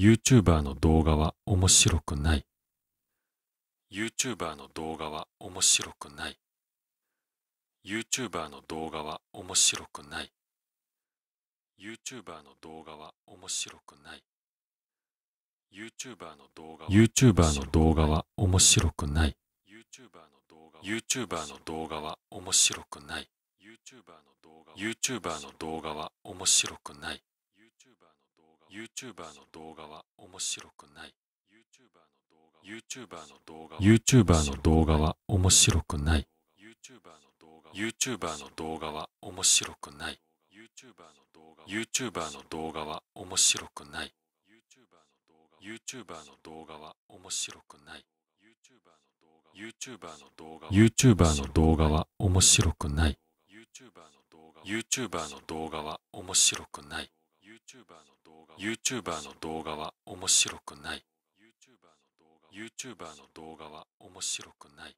YouTuber の動画は面白くない。YouTuber の動画は面白くない。YouTuber の動画は面白くない。YouTuber の動画は面白くない。YouTuber の動画は YouTuber の動画は面白くない。YouTuber の動画は面白くない。YouTuber の動画は面白くない。YouTuber の動画は面白くない YouTuber の動画は YouTuber の動画は面白くない YouTuber の動画は面白くない YouTuber の動画は面白くない YouTuber の動画は面白くない YouTuber の動画 YouTuber の動画は面白くない YouTuber の動画は面白くない YouTuber の動画は面白くない YouTuber の動画は面白くない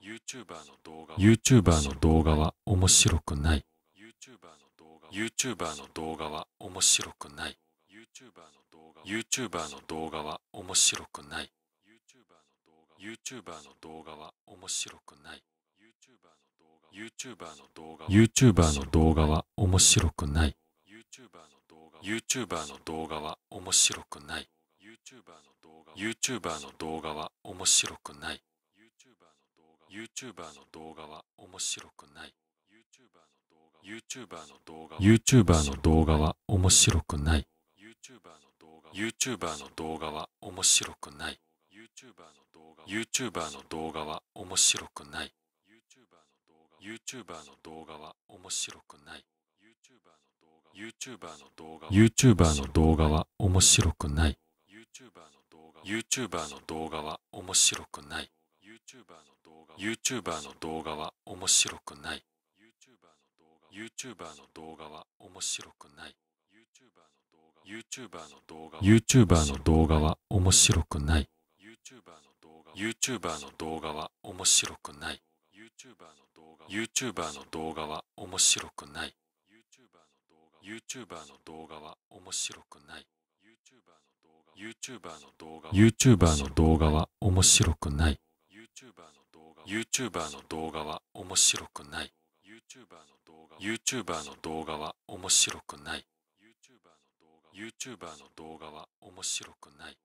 YouTuber の動画 YouTuber の動画は面白くない YouTuber の動画は面白くない YouTuber の動画は面白くない YouTuber の動画は面白くない YouTuber の動画は面白くない YouTuber の動画は面白くない YouTuber の YouTuber の動画は面白くない YouTuber の動画は面白くない YouTuber の動画は面白くない YouTuber の動画 YouTuber の動画は面白くない YouTuber の動画は面白くない YouTuber の動画は面白くない YouTuber の動画は面白くない YouTuber の動画 YouTuber の動画は面白くない YouTuber の動画は面白くない YouTuber の動画は面白くない YouTuber の動画は面白くない YouTuber の動画 YouTuber の動画は面白くない YouTuber の動画は面白くない YouTuber の動画は面白くない YouTuber の動画は面白くない。YouTuber の動画はくな YouTuber の動画は面白くない。YouTuber の動画は面白くない。YouTuber の動画は面白くない。YouTuber の動画は面白くない。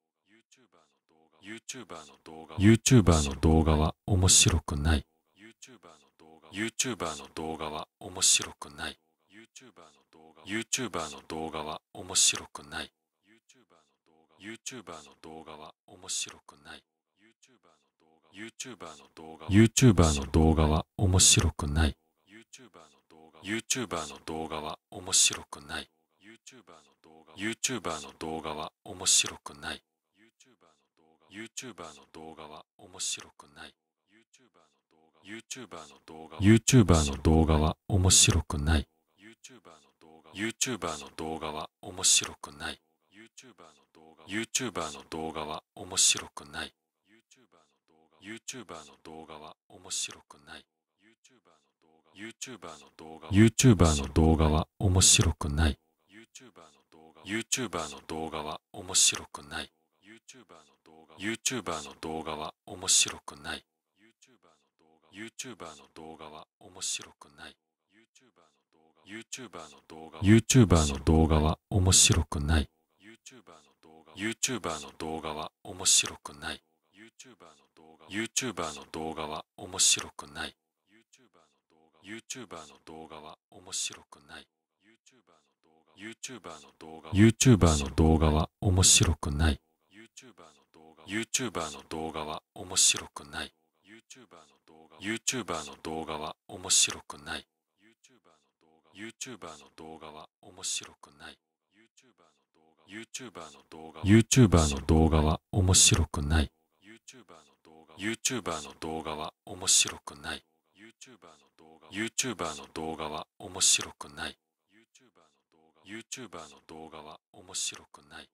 YouTuber の動画はくな YouTuber の動画は面白くない。YouTuber の動画は面白くない。YouTuber の動画は面白くない。YouTuber の動画は面白くない YouTuber の動画は面白くない YouTuber の動画 YouTuber の動画は面白くない YouTuber の動画は面白くない YouTuber の動画は面白くない YouTuber の動画は面白くない YouTuber の動画は面白くない YouTuber の動画は面白くない YouTuber の動画は面白くない YouTuber の動画は面白くない YouTuber の動画 YouTuber の動画は面白くない YouTuber の動画は面白くない YouTuber の動画は面白くない YouTuber の動画は面白くない YouTuber の動画は YouTuber の動画は面白くない YouTuber の動画は面白くない YouTuber の動画は面白くない YouTuber の動画は面白くない YouTuber の動画は YouTuber の動画は面白くない YouTuber の動画は面白くない YouTuber の動画は面白くない。YouTuber の動画は面白くない。YouTuber の動画は面白くない YouTuber の動画 YouTuber の動画は面白くない YouTuber の動画は面白くない YouTuber の動画は面白くない YouTuber の動画は面白くない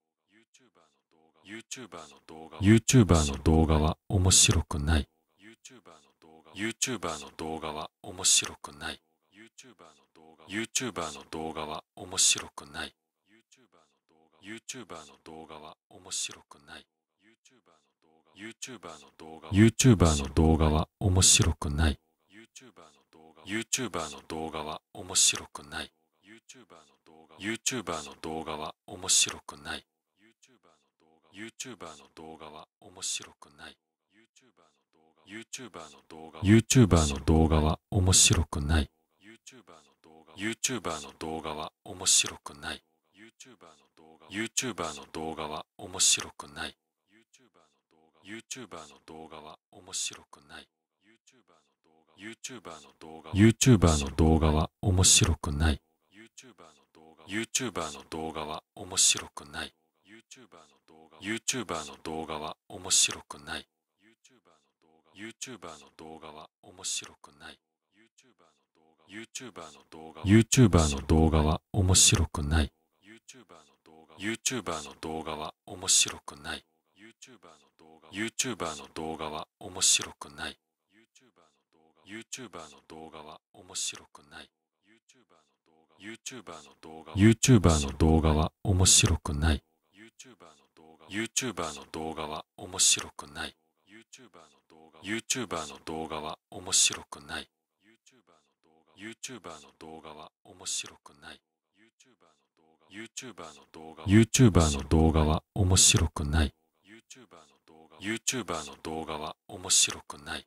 YouTuber の動画 YouTuber の動画は面白くない YouTuber の動画は面白くない YouTuber の動画は面白くない YouTuber の動画は面白くない YouTuber の動画 YouTuber の動画は面白くない YouTuber の動画は面白くない YouTuber の動画は面白くない YouTuber の動画は面白くない YouTuber の動画は面白くない YouTuber の動画は面白くない YouTuber の動画は面白くない YouTuber の動画は面白くない YouTuber の動画 YouTuber の動画は面白くない YouTuber の動画は面白くない YouTuber の動画は面白くない YouTuber の動画は面白くない YouTuber の動画は面白くない YouTuber の動画は面白くない YouTuber の動画は面白くない YouTuber の動画は面白くない YouTuber の動画は面白くない YouTuber の動画は面白くない YouTuber の動画は面白くない YouTuber の動画は面白くない YouTuber の動画 YouTuber の動画は面白くない YouTuber の動画は面白くない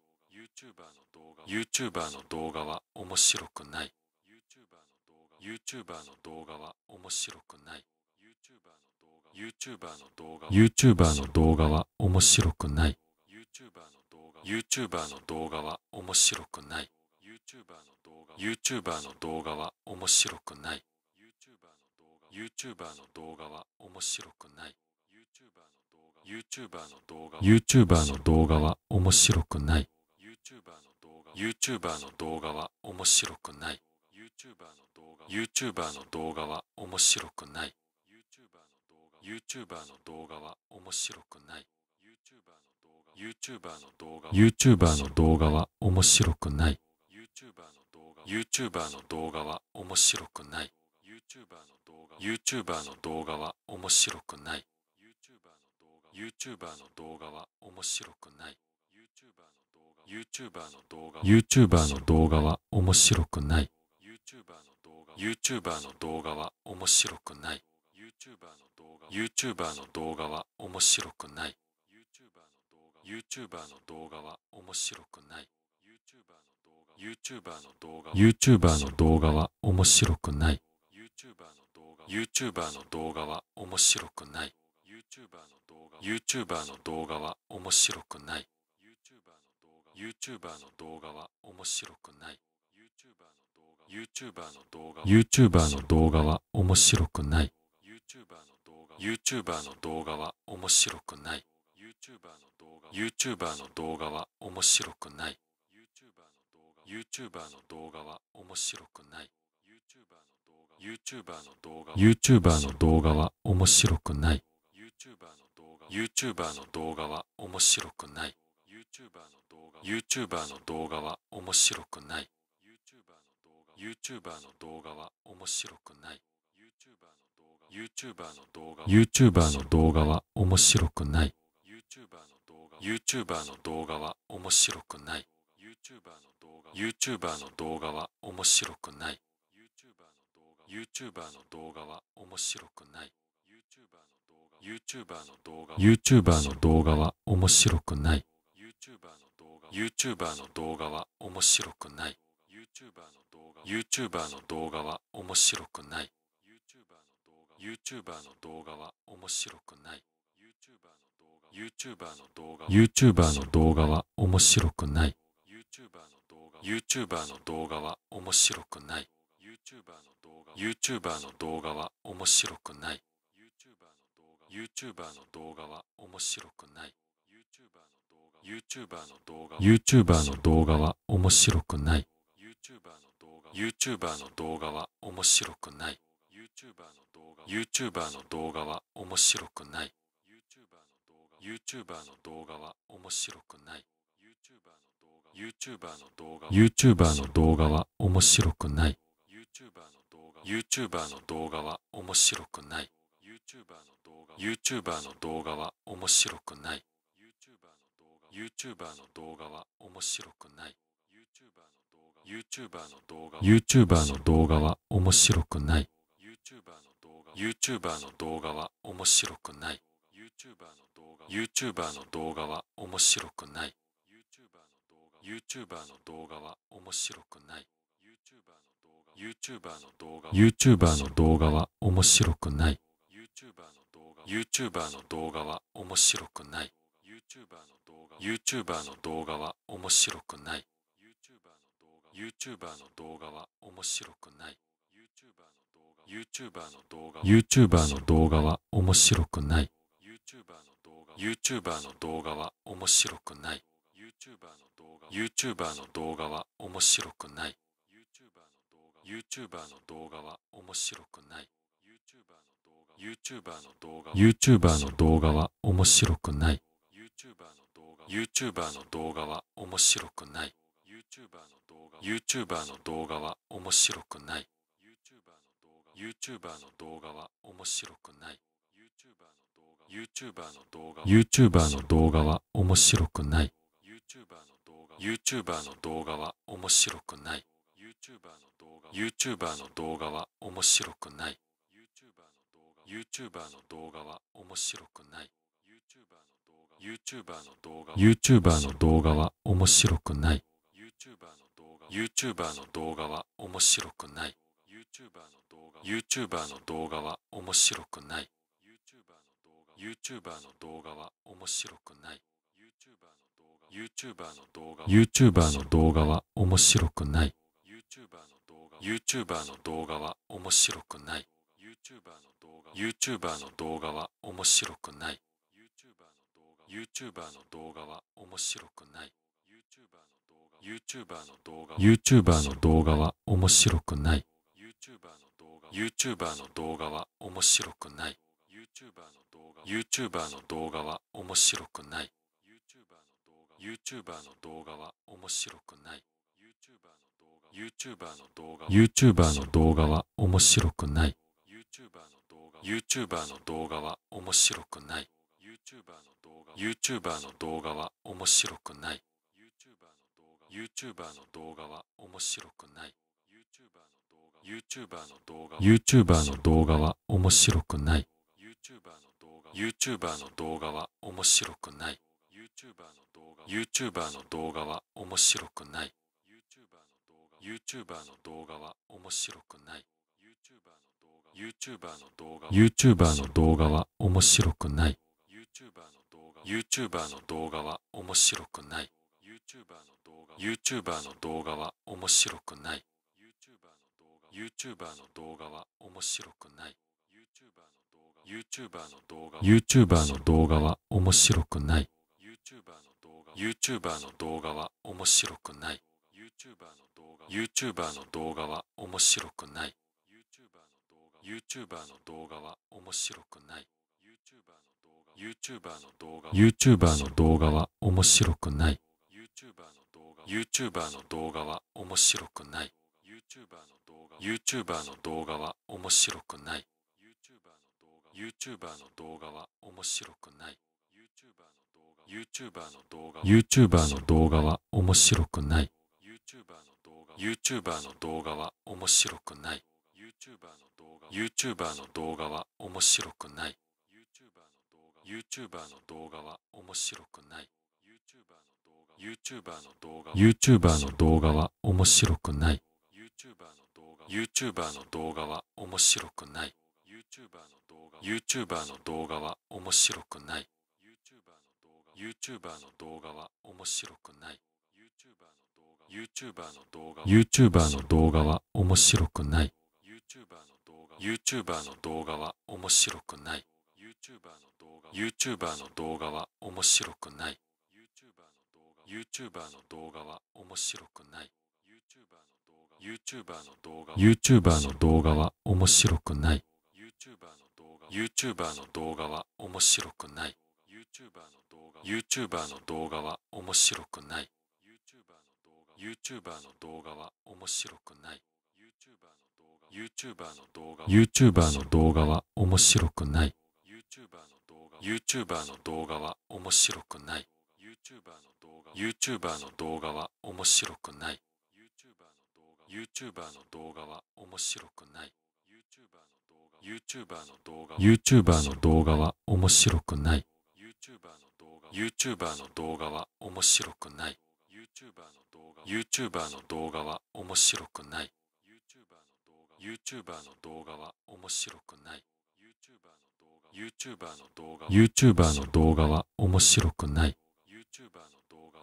YouTuber の動画は面白くない YouTuber の動画は面白くない YouTuber の動画 YouTuber の動画は面白くない YouTuber の動画は面白くない YouTuber の動画は面白くない YouTuber の動画は面白くない YouTuber の動画 YouTuber の動画は面白くない YouTuber の動画は面白くない YouTuber の動画は面白くない YouTuber の動画は面白くない YouTuber の動画は面白くない YouTuber の動画は面白くない YouTuber の動画は面白くない YouTuber の動画は面白くない YouTuber の動画 YouTuber の動画は面白くない YouTuber の動画は面白くない YouTuber の動画は面白くない YouTuber の動画は面白くない YouTuber の YouTuber の動画は面白くない。YouTuber の動画は面白くない。y o u t u b e の動画は面白くない。YouTuber の動画は面白くない。y o u t u b e の動画は面白くない。y o u t u b e の動画は面白くない。y o u t u b e の動画は面白くない。YouTuber の動画は面白くない。YouTuber の動画はくな YouTuber の動画は面白くない。YouTuber の動画は面白くない。YouTuber の動画は面白くない。YouTuber の動画は面白くない。YouTuber の動画はくな YouTuber の動画は面白くない。YouTuber の動画は面白くない。YouTuber の動画は面白くない。YouTuber の動画は面白くない YouTuber の動画は面白くない YouTuber の動画 YouTuber の動画は面白くない YouTuber の動画は面白くない YouTuber の動画は面白くない YouTuber の動画は面白くない YouTuber の動画は面白くない YouTuber の動画は面白くない YouTuber の動画は面白くない YouTuber の動画は面白くない YouTuber の動画は YouTuber の動画は面白くない YouTuber の動画は面白くない YouTuber の動画は面白くない YouTuber の動画は面白くない YouTuber の YouTuber の動画は面白くない YouTuber の動画は面白くない YouTuber の動画は面白くない YouTuber の動画は面白くない YouTuber の動画は面白くない YouTuber の動画は面白くない YouTuber の動画は面白くない YouTuber の動画は面白くない。YouTuber の動画は YouTuber の動画は面白くない。YouTuber の動画は面白くない。YouTuber の動画は面白くない。YouTuber の動画は面白くない。YouTuber の動画は YouTuber の動画は面白くない。YouTuber の動画は面白くない。YouTuber の動画は面白くない。YouTuber の動画は面白くない YouTuber の動画は面白くない YouTuber の動画 YouTuber の動画は面白くない YouTuber の動画は面白くない YouTuber の動画は面白くない YouTuber の動画は面白くない YouTuber の動画は面白くない YouTuber の動画は面白くない YouTuber の動画は面白くない YouTuber の動画は面白くない YouTuber の動画 YouTuber の動画は面白くない YouTuber の動画は面白くない YouTuber の動画は面白くない YouTuber の動画は面白くない YouTuber の YouTuber の動画は面白くない YouTuber の動画は面白くない YouTuber の動画は面白くない YouTuber の動画は面白くない YouTuber の動画は面白くない YouTuber の動画は面白くない YouTuber の動画は面白くない YouTuber の動画は面白くない YouTuber の動画 YouTuber の動画は面白くない YouTuber の動画は面白くない YouTuber の動画は面白くない YouTuber の動画は面白くない YouTuber の動画 YouTuber の動画は面白くない YouTuber の動画は面白くない YouTuber の動画は面白くない YouTuber の動画は面白くない YouTuber の動画 YouTuber の動画は面白くない YouTuber の動画は面白くない YouTuber の動画は面白くない YouTuber の動画は面白くない YouTuber の動画は面白くない YouTuber の動画は面白くない YouTuber の動画は面白くない YouTuber の動画は面白くない YouTuber の動画 YouTuber の動画は面白くない YouTuber の動画は面白くない YouTuber の動画は面白くない YouTuber の動画は面白くない YouTuber の YouTuber の動画は面白くない。YouTuber の動画は面白くない。YouTuber の動画は面白くない。YouTuber の動画は面白くない。YouTuber の動画は面白くない。YouTuber の動画は面白くない。YouTuber の動画は面白くない。YouTuber の動画は面白くない YouTuber の動画 YouTuber の動画は面白くない YouTuber の動画は面白くない YouTuber の動画は面白くない YouTuber の動画は面白くない YouTuber の動画 YouTuber の動画は面白くない YouTuber の動画は面白くない YouTuber の YouTuber の動画は面白くない YouTuber の動画は面白くない YouTuber の動画 YouTuber の動画は面白くない YouTuber の動画は面白くない YouTuber の動画は面白くない YouTuber の動画は面白くない YouTuber の動画は面白くない YouTuber の動画は面白くない YouTuber の動画は面白くない YouTuber の動画は面白くない YouTuber の動画は面白くない YouTuber の動画 YouTuber の動画は面白くない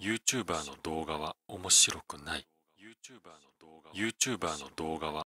YouTuber の動画は面白くない YouTuber の動画は